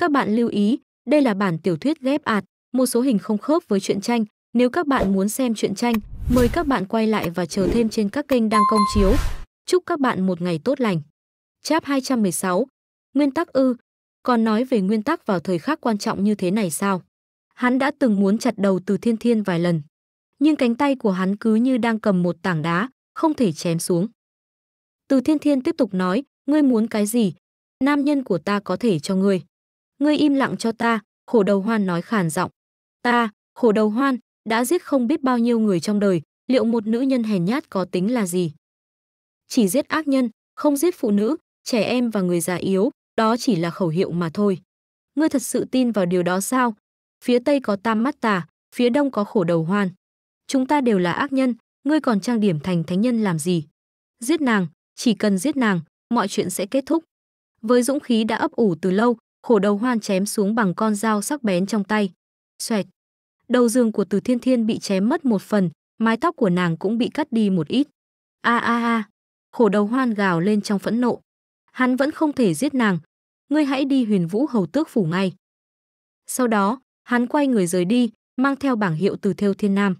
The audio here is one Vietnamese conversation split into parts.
Các bạn lưu ý, đây là bản tiểu thuyết ghép ạt, một số hình không khớp với truyện tranh. Nếu các bạn muốn xem truyện tranh, mời các bạn quay lại và chờ thêm trên các kênh đang công chiếu. Chúc các bạn một ngày tốt lành. Chap 216. Nguyên tắc ư? Còn nói về nguyên tắc vào thời khắc quan trọng như thế này sao? Hắn đã từng muốn chặt đầu từ thiên thiên vài lần, nhưng cánh tay của hắn cứ như đang cầm một tảng đá, không thể chém xuống. Từ thiên thiên tiếp tục nói, ngươi muốn cái gì? Nam nhân của ta có thể cho ngươi ngươi im lặng cho ta, khổ đầu hoan nói khàn giọng. Ta, khổ đầu hoan, đã giết không biết bao nhiêu người trong đời, liệu một nữ nhân hèn nhát có tính là gì? Chỉ giết ác nhân, không giết phụ nữ, trẻ em và người già yếu, đó chỉ là khẩu hiệu mà thôi. Ngươi thật sự tin vào điều đó sao? Phía Tây có tam mắt tà, phía Đông có khổ đầu hoan. Chúng ta đều là ác nhân, ngươi còn trang điểm thành thánh nhân làm gì? Giết nàng, chỉ cần giết nàng, mọi chuyện sẽ kết thúc. Với dũng khí đã ấp ủ từ lâu, khổ đầu hoan chém xuống bằng con dao sắc bén trong tay. Xoẹt. Đầu giường của Từ Thiên Thiên bị chém mất một phần, mái tóc của nàng cũng bị cắt đi một ít. A a a. Khổ đầu hoan gào lên trong phẫn nộ. Hắn vẫn không thể giết nàng. Ngươi hãy đi huyền vũ hầu tước phủ ngay. Sau đó, hắn quay người rời đi, mang theo bảng hiệu từ theo thiên nam.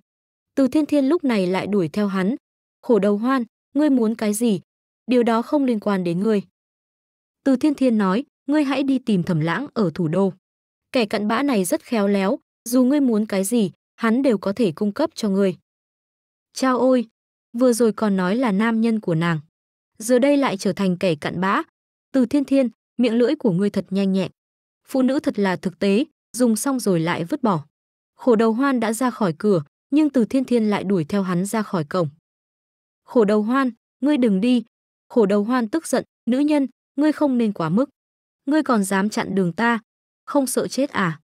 Từ thiên thiên lúc này lại đuổi theo hắn. Khổ đầu hoan, ngươi muốn cái gì? Điều đó không liên quan đến ngươi. Từ thiên thiên nói, ngươi hãy đi tìm thẩm lãng ở thủ đô. Kẻ cặn bã này rất khéo léo, dù ngươi muốn cái gì, hắn đều có thể cung cấp cho ngươi. Chao ôi, vừa rồi còn nói là nam nhân của nàng. Giờ đây lại trở thành kẻ cặn bã. Từ thiên thiên, miệng lưỡi của ngươi thật nhanh nhẹn. Phụ nữ thật là thực tế, dùng xong rồi lại vứt bỏ. Khổ đầu hoan đã ra khỏi cửa, nhưng từ thiên thiên lại đuổi theo hắn ra khỏi cổng. Khổ đầu hoan, ngươi đừng đi. Khổ đầu hoan tức giận, nữ nhân, ngươi không nên quá mức ngươi còn dám chặn đường ta, không sợ chết à?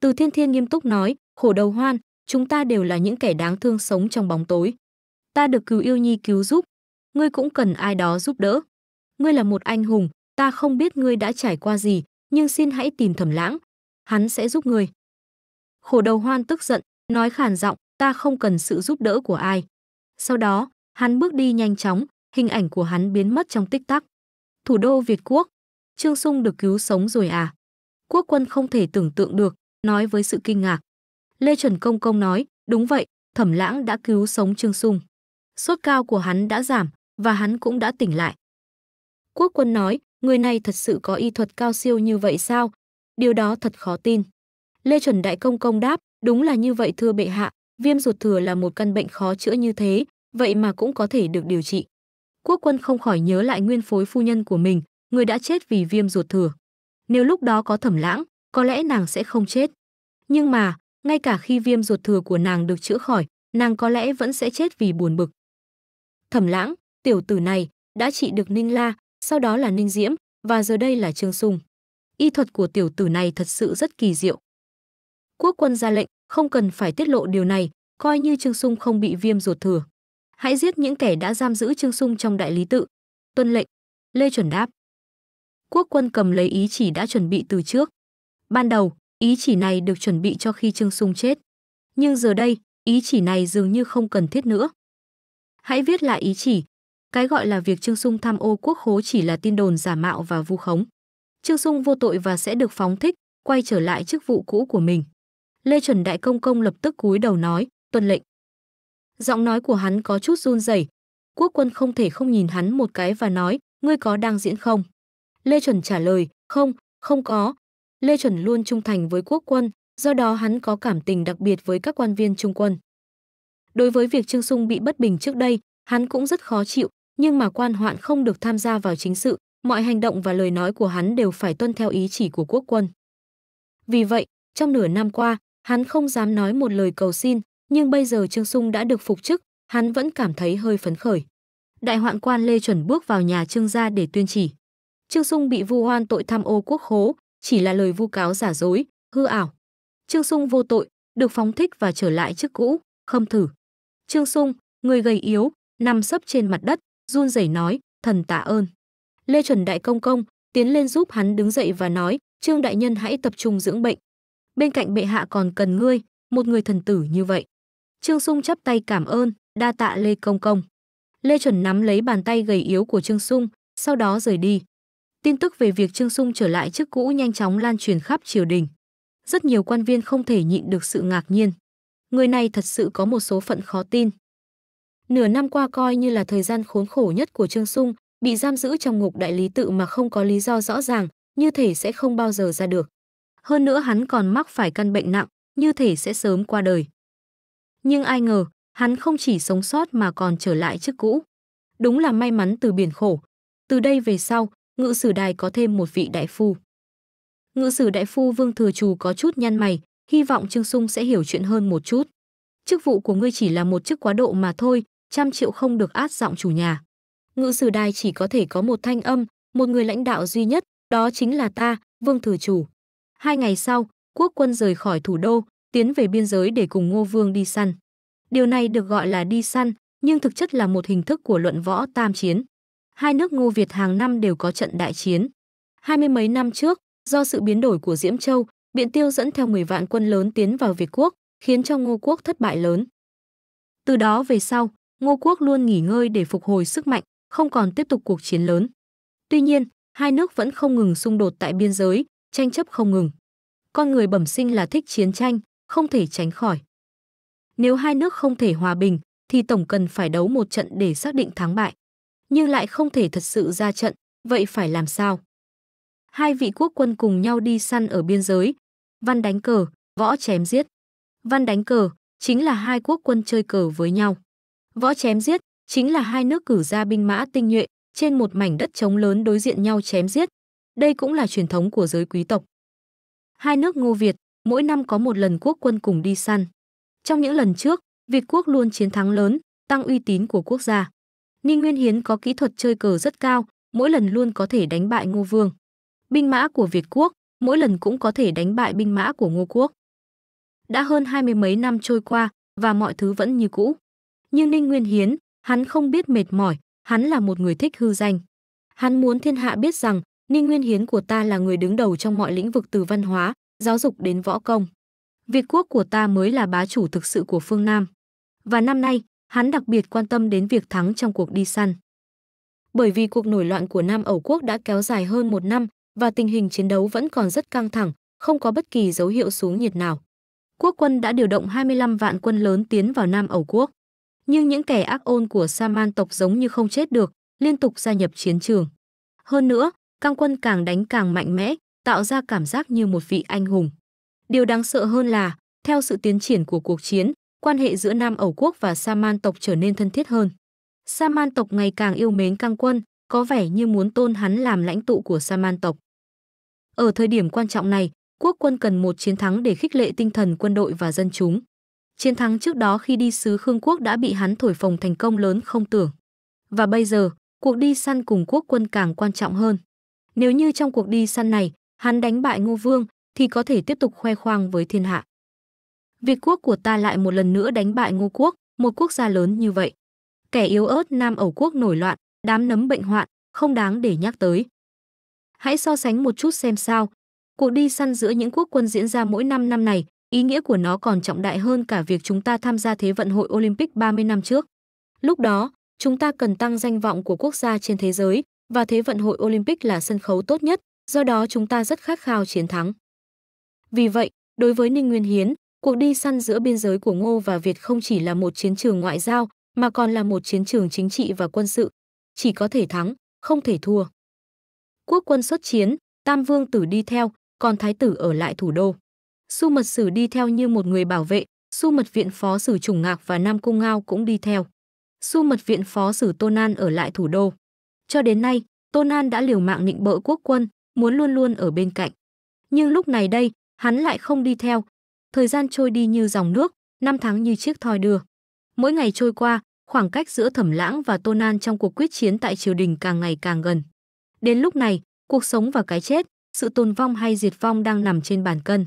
Từ thiên thiên nghiêm túc nói, khổ đầu hoan, chúng ta đều là những kẻ đáng thương sống trong bóng tối. Ta được cứu yêu nhi cứu giúp, ngươi cũng cần ai đó giúp đỡ. Ngươi là một anh hùng, ta không biết ngươi đã trải qua gì, nhưng xin hãy tìm thẩm lãng, hắn sẽ giúp ngươi. Khổ đầu hoan tức giận, nói khàn giọng, ta không cần sự giúp đỡ của ai. Sau đó, hắn bước đi nhanh chóng, hình ảnh của hắn biến mất trong tích tắc. Thủ đô Việt Quốc, Trương Sung được cứu sống rồi à? Quốc quân không thể tưởng tượng được, nói với sự kinh ngạc. Lê Chuẩn Công Công nói, đúng vậy, Thẩm Lãng đã cứu sống Trương Sung. Sốt cao của hắn đã giảm và hắn cũng đã tỉnh lại. Quốc quân nói, người này thật sự có y thuật cao siêu như vậy sao? Điều đó thật khó tin. Lê Chuẩn Đại Công Công đáp, đúng là như vậy thưa bệ hạ, viêm ruột thừa là một căn bệnh khó chữa như thế, vậy mà cũng có thể được điều trị. Quốc quân không khỏi nhớ lại nguyên phối phu nhân của mình, người đã chết vì viêm ruột thừa. Nếu lúc đó có thẩm lãng, có lẽ nàng sẽ không chết. Nhưng mà, ngay cả khi viêm ruột thừa của nàng được chữa khỏi, nàng có lẽ vẫn sẽ chết vì buồn bực. Thẩm lãng, tiểu tử này, đã trị được Ninh La, sau đó là Ninh Diễm, và giờ đây là Trương Sung. Y thuật của tiểu tử này thật sự rất kỳ diệu. Quốc quân ra lệnh, không cần phải tiết lộ điều này, coi như Trương Sung không bị viêm ruột thừa. Hãy giết những kẻ đã giam giữ Trương Sung trong đại lý tự. Tuân lệnh, Lê Chuẩn đáp quốc quân cầm lấy ý chỉ đã chuẩn bị từ trước. Ban đầu, ý chỉ này được chuẩn bị cho khi Trương Sung chết. Nhưng giờ đây, ý chỉ này dường như không cần thiết nữa. Hãy viết lại ý chỉ. Cái gọi là việc Trương Sung tham ô quốc khố chỉ là tin đồn giả mạo và vu khống. Trương Sung vô tội và sẽ được phóng thích, quay trở lại chức vụ cũ của mình. Lê Chuẩn Đại Công Công lập tức cúi đầu nói, tuân lệnh. Giọng nói của hắn có chút run rẩy. Quốc quân không thể không nhìn hắn một cái và nói, ngươi có đang diễn không? Lê Chuẩn trả lời, không, không có. Lê Chuẩn luôn trung thành với quốc quân, do đó hắn có cảm tình đặc biệt với các quan viên trung quân. Đối với việc Trương Sung bị bất bình trước đây, hắn cũng rất khó chịu, nhưng mà quan hoạn không được tham gia vào chính sự, mọi hành động và lời nói của hắn đều phải tuân theo ý chỉ của quốc quân. Vì vậy, trong nửa năm qua, hắn không dám nói một lời cầu xin, nhưng bây giờ Trương Sung đã được phục chức, hắn vẫn cảm thấy hơi phấn khởi. Đại hoạn quan Lê Chuẩn bước vào nhà Trương gia để tuyên chỉ. Trương Sung bị vu hoan tội tham ô quốc khố, chỉ là lời vu cáo giả dối, hư ảo. Trương Sung vô tội, được phóng thích và trở lại chức cũ, khâm thử. Trương Sung, người gầy yếu, nằm sấp trên mặt đất, run rẩy nói, thần tạ ơn. Lê Chuẩn Đại Công Công tiến lên giúp hắn đứng dậy và nói, Trương Đại Nhân hãy tập trung dưỡng bệnh. Bên cạnh bệ hạ còn cần ngươi, một người thần tử như vậy. Trương Sung chắp tay cảm ơn, đa tạ Lê Công Công. Lê Chuẩn nắm lấy bàn tay gầy yếu của Trương Sung, sau đó rời đi. Tin tức về việc Trương Sung trở lại chức cũ nhanh chóng lan truyền khắp triều đình. Rất nhiều quan viên không thể nhịn được sự ngạc nhiên. Người này thật sự có một số phận khó tin. Nửa năm qua coi như là thời gian khốn khổ nhất của Trương Sung, bị giam giữ trong ngục đại lý tự mà không có lý do rõ ràng, như thể sẽ không bao giờ ra được. Hơn nữa hắn còn mắc phải căn bệnh nặng, như thể sẽ sớm qua đời. Nhưng ai ngờ, hắn không chỉ sống sót mà còn trở lại chức cũ. Đúng là may mắn từ biển khổ. Từ đây về sau, ngự sử đài có thêm một vị đại phu. Ngự sử đại phu Vương Thừa Trù có chút nhăn mày, hy vọng Trương Sung sẽ hiểu chuyện hơn một chút. Chức vụ của ngươi chỉ là một chức quá độ mà thôi, trăm triệu không được át giọng chủ nhà. Ngự sử đài chỉ có thể có một thanh âm, một người lãnh đạo duy nhất, đó chính là ta, Vương Thừa Chủ. Hai ngày sau, quốc quân rời khỏi thủ đô, tiến về biên giới để cùng Ngô Vương đi săn. Điều này được gọi là đi săn, nhưng thực chất là một hình thức của luận võ tam chiến hai nước Ngô Việt hàng năm đều có trận đại chiến. Hai mươi mấy năm trước, do sự biến đổi của Diễm Châu, Biện Tiêu dẫn theo 10 vạn quân lớn tiến vào Việt quốc, khiến cho Ngô quốc thất bại lớn. Từ đó về sau, Ngô quốc luôn nghỉ ngơi để phục hồi sức mạnh, không còn tiếp tục cuộc chiến lớn. Tuy nhiên, hai nước vẫn không ngừng xung đột tại biên giới, tranh chấp không ngừng. Con người bẩm sinh là thích chiến tranh, không thể tránh khỏi. Nếu hai nước không thể hòa bình, thì tổng cần phải đấu một trận để xác định thắng bại như lại không thể thật sự ra trận, vậy phải làm sao? Hai vị quốc quân cùng nhau đi săn ở biên giới, văn đánh cờ, võ chém giết. Văn đánh cờ chính là hai quốc quân chơi cờ với nhau. Võ chém giết chính là hai nước cử ra binh mã tinh nhuệ trên một mảnh đất trống lớn đối diện nhau chém giết. Đây cũng là truyền thống của giới quý tộc. Hai nước Ngô Việt mỗi năm có một lần quốc quân cùng đi săn. Trong những lần trước, Việt quốc luôn chiến thắng lớn, tăng uy tín của quốc gia. Ninh Nguyên Hiến có kỹ thuật chơi cờ rất cao, mỗi lần luôn có thể đánh bại Ngô Vương. Binh mã của Việt quốc, mỗi lần cũng có thể đánh bại binh mã của Ngô quốc. Đã hơn hai mươi mấy năm trôi qua và mọi thứ vẫn như cũ. Nhưng Ninh Nguyên Hiến, hắn không biết mệt mỏi, hắn là một người thích hư danh. Hắn muốn thiên hạ biết rằng Ninh Nguyên Hiến của ta là người đứng đầu trong mọi lĩnh vực từ văn hóa, giáo dục đến võ công. Việt quốc của ta mới là bá chủ thực sự của phương Nam. Và năm nay, hắn đặc biệt quan tâm đến việc thắng trong cuộc đi săn. Bởi vì cuộc nổi loạn của Nam Ẩu quốc đã kéo dài hơn một năm và tình hình chiến đấu vẫn còn rất căng thẳng, không có bất kỳ dấu hiệu xuống nhiệt nào. Quốc quân đã điều động 25 vạn quân lớn tiến vào Nam Ẩu quốc. Nhưng những kẻ ác ôn của Sa Man tộc giống như không chết được, liên tục gia nhập chiến trường. Hơn nữa, căng quân càng đánh càng mạnh mẽ, tạo ra cảm giác như một vị anh hùng. Điều đáng sợ hơn là, theo sự tiến triển của cuộc chiến, quan hệ giữa Nam Ẩu quốc và Sa Man tộc trở nên thân thiết hơn. Sa Man tộc ngày càng yêu mến Cang Quân, có vẻ như muốn tôn hắn làm lãnh tụ của Sa Man tộc. Ở thời điểm quan trọng này, quốc quân cần một chiến thắng để khích lệ tinh thần quân đội và dân chúng. Chiến thắng trước đó khi đi sứ Khương quốc đã bị hắn thổi phồng thành công lớn không tưởng. Và bây giờ, cuộc đi săn cùng quốc quân càng quan trọng hơn. Nếu như trong cuộc đi săn này, hắn đánh bại Ngô Vương thì có thể tiếp tục khoe khoang với thiên hạ. Việt quốc của ta lại một lần nữa đánh bại Ngô quốc, một quốc gia lớn như vậy. Kẻ yếu ớt Nam Ẩu quốc nổi loạn, đám nấm bệnh hoạn, không đáng để nhắc tới. Hãy so sánh một chút xem sao. Cuộc đi săn giữa những quốc quân diễn ra mỗi năm năm này, ý nghĩa của nó còn trọng đại hơn cả việc chúng ta tham gia Thế vận hội Olympic 30 năm trước. Lúc đó, chúng ta cần tăng danh vọng của quốc gia trên thế giới và Thế vận hội Olympic là sân khấu tốt nhất, do đó chúng ta rất khát khao chiến thắng. Vì vậy, đối với Ninh Nguyên Hiến, Cuộc đi săn giữa biên giới của Ngô và Việt không chỉ là một chiến trường ngoại giao, mà còn là một chiến trường chính trị và quân sự. Chỉ có thể thắng, không thể thua. Quốc quân xuất chiến, Tam Vương tử đi theo, còn Thái tử ở lại thủ đô. Su Mật Sử đi theo như một người bảo vệ, Su Mật Viện Phó Sử Trùng Ngạc và Nam Cung Ngao cũng đi theo. Su Mật Viện Phó Sử Tôn An ở lại thủ đô. Cho đến nay, Tôn An đã liều mạng nịnh bỡ quốc quân, muốn luôn luôn ở bên cạnh. Nhưng lúc này đây, hắn lại không đi theo, thời gian trôi đi như dòng nước, năm tháng như chiếc thoi đưa. Mỗi ngày trôi qua, khoảng cách giữa Thẩm Lãng và Tô Nan trong cuộc quyết chiến tại triều đình càng ngày càng gần. Đến lúc này, cuộc sống và cái chết, sự tồn vong hay diệt vong đang nằm trên bàn cân.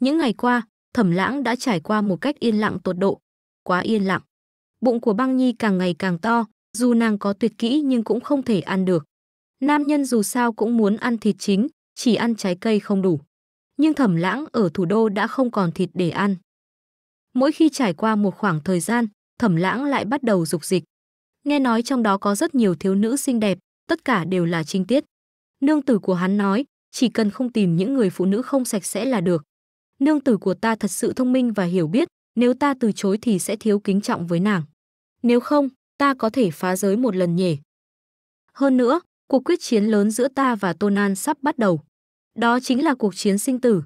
Những ngày qua, Thẩm Lãng đã trải qua một cách yên lặng tột độ, quá yên lặng. Bụng của Băng Nhi càng ngày càng to, dù nàng có tuyệt kỹ nhưng cũng không thể ăn được. Nam nhân dù sao cũng muốn ăn thịt chính, chỉ ăn trái cây không đủ nhưng thẩm lãng ở thủ đô đã không còn thịt để ăn. Mỗi khi trải qua một khoảng thời gian, thẩm lãng lại bắt đầu dục dịch. Nghe nói trong đó có rất nhiều thiếu nữ xinh đẹp, tất cả đều là trinh tiết. Nương tử của hắn nói, chỉ cần không tìm những người phụ nữ không sạch sẽ là được. Nương tử của ta thật sự thông minh và hiểu biết, nếu ta từ chối thì sẽ thiếu kính trọng với nàng. Nếu không, ta có thể phá giới một lần nhỉ. Hơn nữa, cuộc quyết chiến lớn giữa ta và Tôn An sắp bắt đầu. Đó chính là cuộc chiến sinh tử.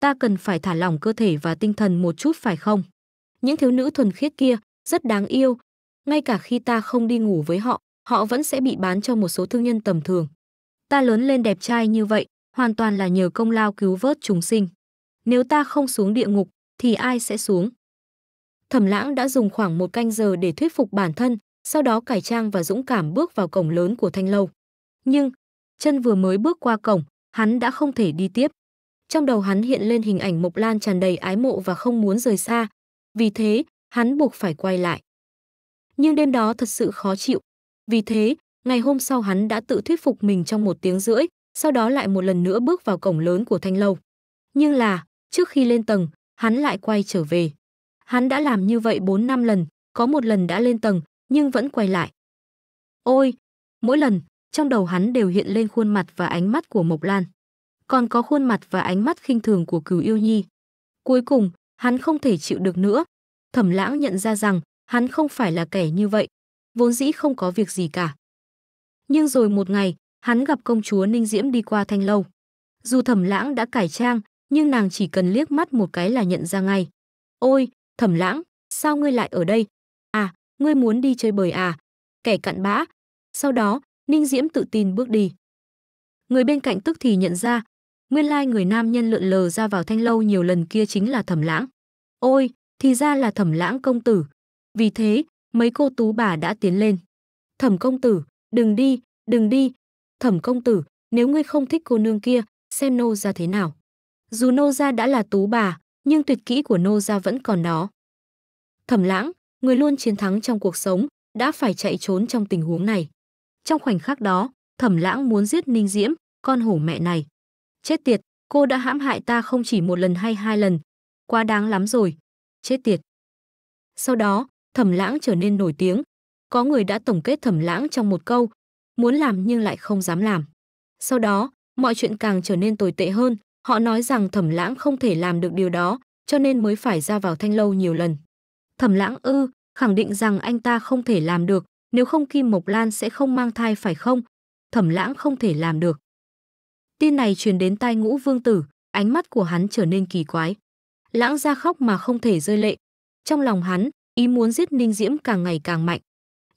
Ta cần phải thả lỏng cơ thể và tinh thần một chút phải không? Những thiếu nữ thuần khiết kia rất đáng yêu. Ngay cả khi ta không đi ngủ với họ, họ vẫn sẽ bị bán cho một số thương nhân tầm thường. Ta lớn lên đẹp trai như vậy, hoàn toàn là nhờ công lao cứu vớt chúng sinh. Nếu ta không xuống địa ngục, thì ai sẽ xuống? Thẩm lãng đã dùng khoảng một canh giờ để thuyết phục bản thân, sau đó cải trang và dũng cảm bước vào cổng lớn của thanh lâu. Nhưng, chân vừa mới bước qua cổng, hắn đã không thể đi tiếp. Trong đầu hắn hiện lên hình ảnh Mộc Lan tràn đầy ái mộ và không muốn rời xa, vì thế, hắn buộc phải quay lại. Nhưng đêm đó thật sự khó chịu, vì thế, ngày hôm sau hắn đã tự thuyết phục mình trong một tiếng rưỡi, sau đó lại một lần nữa bước vào cổng lớn của Thanh Lâu. Nhưng là, trước khi lên tầng, hắn lại quay trở về. Hắn đã làm như vậy 4 năm lần, có một lần đã lên tầng, nhưng vẫn quay lại. Ôi, mỗi lần, trong đầu hắn đều hiện lên khuôn mặt và ánh mắt của Mộc Lan. Còn có khuôn mặt và ánh mắt khinh thường của Cửu Yêu Nhi. Cuối cùng, hắn không thể chịu được nữa. Thẩm Lãng nhận ra rằng, hắn không phải là kẻ như vậy, vốn dĩ không có việc gì cả. Nhưng rồi một ngày, hắn gặp công chúa Ninh Diễm đi qua Thanh Lâu. Dù Thẩm Lãng đã cải trang, nhưng nàng chỉ cần liếc mắt một cái là nhận ra ngay. "Ôi, Thẩm Lãng, sao ngươi lại ở đây? À, ngươi muốn đi chơi bời à?" Kẻ cặn bã. Sau đó, Ninh Diễm tự tin bước đi. Người bên cạnh tức thì nhận ra, nguyên lai người nam nhân lượn lờ ra vào thanh lâu nhiều lần kia chính là Thẩm Lãng. Ôi, thì ra là Thẩm Lãng công tử. Vì thế, mấy cô tú bà đã tiến lên. Thẩm công tử, đừng đi, đừng đi. Thẩm công tử, nếu ngươi không thích cô nương kia, xem nô ra thế nào. Dù nô ra đã là tú bà, nhưng tuyệt kỹ của nô ra vẫn còn đó. Thẩm lãng, người luôn chiến thắng trong cuộc sống, đã phải chạy trốn trong tình huống này. Trong khoảnh khắc đó, Thẩm Lãng muốn giết Ninh Diễm, con hổ mẹ này. Chết tiệt, cô đã hãm hại ta không chỉ một lần hay hai lần. Quá đáng lắm rồi. Chết tiệt. Sau đó, Thẩm Lãng trở nên nổi tiếng. Có người đã tổng kết Thẩm Lãng trong một câu, muốn làm nhưng lại không dám làm. Sau đó, mọi chuyện càng trở nên tồi tệ hơn, họ nói rằng Thẩm Lãng không thể làm được điều đó, cho nên mới phải ra vào thanh lâu nhiều lần. Thẩm Lãng ư, khẳng định rằng anh ta không thể làm được, nếu không Kim Mộc Lan sẽ không mang thai phải không? Thẩm lãng không thể làm được. Tin này truyền đến tai ngũ vương tử, ánh mắt của hắn trở nên kỳ quái. Lãng ra khóc mà không thể rơi lệ. Trong lòng hắn, ý muốn giết Ninh Diễm càng ngày càng mạnh.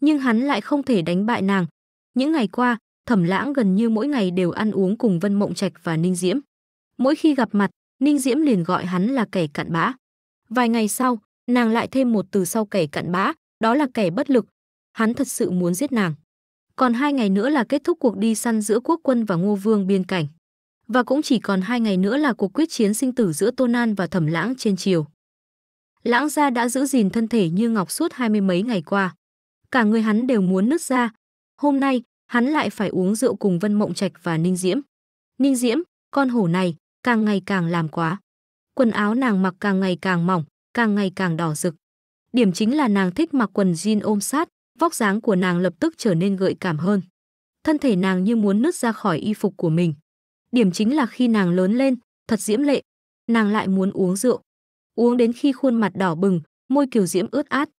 Nhưng hắn lại không thể đánh bại nàng. Những ngày qua, thẩm lãng gần như mỗi ngày đều ăn uống cùng Vân Mộng Trạch và Ninh Diễm. Mỗi khi gặp mặt, Ninh Diễm liền gọi hắn là kẻ cặn bã. Vài ngày sau, nàng lại thêm một từ sau kẻ cặn bã, đó là kẻ bất lực, hắn thật sự muốn giết nàng. Còn hai ngày nữa là kết thúc cuộc đi săn giữa quốc quân và ngô vương biên cảnh. Và cũng chỉ còn hai ngày nữa là cuộc quyết chiến sinh tử giữa tôn an và Thẩm Lãng trên triều. Lãng gia đã giữ gìn thân thể như ngọc suốt hai mươi mấy ngày qua. Cả người hắn đều muốn nứt ra. Hôm nay, hắn lại phải uống rượu cùng Vân Mộng Trạch và Ninh Diễm. Ninh Diễm, con hổ này, càng ngày càng làm quá. Quần áo nàng mặc càng ngày càng mỏng, càng ngày càng đỏ rực. Điểm chính là nàng thích mặc quần jean ôm sát, vóc dáng của nàng lập tức trở nên gợi cảm hơn. Thân thể nàng như muốn nứt ra khỏi y phục của mình. Điểm chính là khi nàng lớn lên, thật diễm lệ, nàng lại muốn uống rượu. Uống đến khi khuôn mặt đỏ bừng, môi kiều diễm ướt át.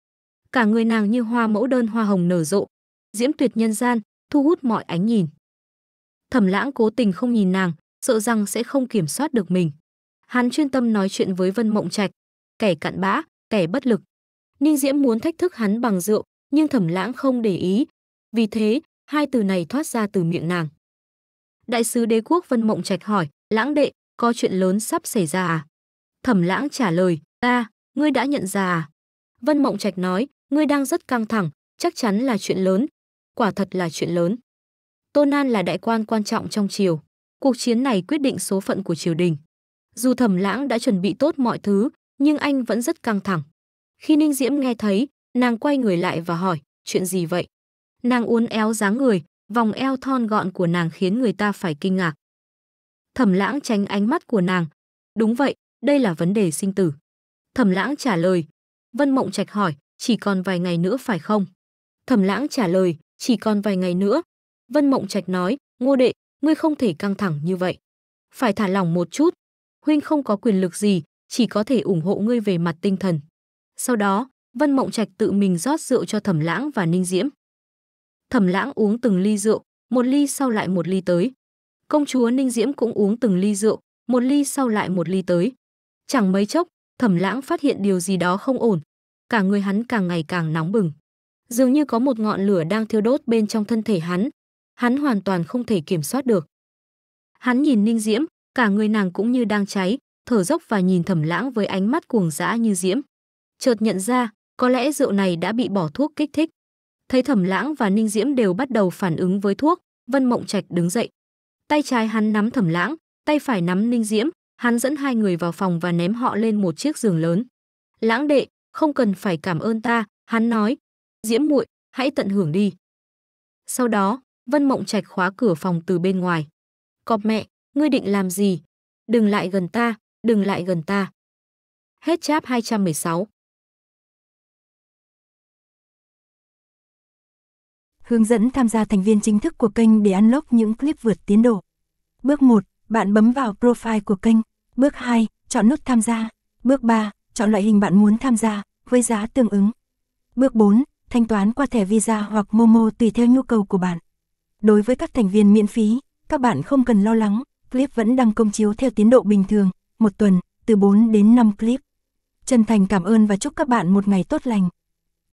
Cả người nàng như hoa mẫu đơn hoa hồng nở rộ, diễm tuyệt nhân gian, thu hút mọi ánh nhìn. Thẩm Lãng cố tình không nhìn nàng, sợ rằng sẽ không kiểm soát được mình. Hắn chuyên tâm nói chuyện với Vân Mộng Trạch, kẻ cặn bã, kẻ bất lực. Ninh Diễm muốn thách thức hắn bằng rượu, nhưng thẩm lãng không để ý. Vì thế, hai từ này thoát ra từ miệng nàng. Đại sứ đế quốc Vân Mộng Trạch hỏi, lãng đệ, có chuyện lớn sắp xảy ra à? Thẩm lãng trả lời, ta, ngươi đã nhận ra à? Vân Mộng Trạch nói, ngươi đang rất căng thẳng, chắc chắn là chuyện lớn. Quả thật là chuyện lớn. tôn an là đại quan quan trọng trong triều. Cuộc chiến này quyết định số phận của triều đình. Dù thẩm lãng đã chuẩn bị tốt mọi thứ, nhưng anh vẫn rất căng thẳng. Khi Ninh Diễm nghe thấy, Nàng quay người lại và hỏi, chuyện gì vậy? Nàng uốn éo dáng người, vòng eo thon gọn của nàng khiến người ta phải kinh ngạc. Thẩm lãng tránh ánh mắt của nàng. Đúng vậy, đây là vấn đề sinh tử. Thẩm lãng trả lời. Vân Mộng Trạch hỏi, chỉ còn vài ngày nữa phải không? Thẩm lãng trả lời, chỉ còn vài ngày nữa. Vân Mộng Trạch nói, ngô đệ, ngươi không thể căng thẳng như vậy. Phải thả lỏng một chút. Huynh không có quyền lực gì, chỉ có thể ủng hộ ngươi về mặt tinh thần. Sau đó, Vân Mộng Trạch tự mình rót rượu cho Thẩm Lãng và Ninh Diễm. Thẩm Lãng uống từng ly rượu, một ly sau lại một ly tới. Công chúa Ninh Diễm cũng uống từng ly rượu, một ly sau lại một ly tới. Chẳng mấy chốc, Thẩm Lãng phát hiện điều gì đó không ổn, cả người hắn càng ngày càng nóng bừng. Dường như có một ngọn lửa đang thiêu đốt bên trong thân thể hắn, hắn hoàn toàn không thể kiểm soát được. Hắn nhìn Ninh Diễm, cả người nàng cũng như đang cháy, thở dốc và nhìn Thẩm Lãng với ánh mắt cuồng dã như diễm. Chợt nhận ra, có lẽ rượu này đã bị bỏ thuốc kích thích. Thấy Thẩm Lãng và Ninh Diễm đều bắt đầu phản ứng với thuốc, Vân Mộng Trạch đứng dậy. Tay trái hắn nắm Thẩm Lãng, tay phải nắm Ninh Diễm, hắn dẫn hai người vào phòng và ném họ lên một chiếc giường lớn. "Lãng đệ, không cần phải cảm ơn ta," hắn nói. "Diễm muội, hãy tận hưởng đi." Sau đó, Vân Mộng Trạch khóa cửa phòng từ bên ngoài. "Cọp mẹ, ngươi định làm gì? Đừng lại gần ta, đừng lại gần ta." Hết cháp 216 hướng dẫn tham gia thành viên chính thức của kênh để unlock những clip vượt tiến độ. Bước 1, bạn bấm vào profile của kênh. Bước 2, chọn nút tham gia. Bước 3, chọn loại hình bạn muốn tham gia với giá tương ứng. Bước 4, thanh toán qua thẻ Visa hoặc Momo tùy theo nhu cầu của bạn. Đối với các thành viên miễn phí, các bạn không cần lo lắng, clip vẫn đang công chiếu theo tiến độ bình thường, một tuần, từ 4 đến 5 clip. Chân thành cảm ơn và chúc các bạn một ngày tốt lành.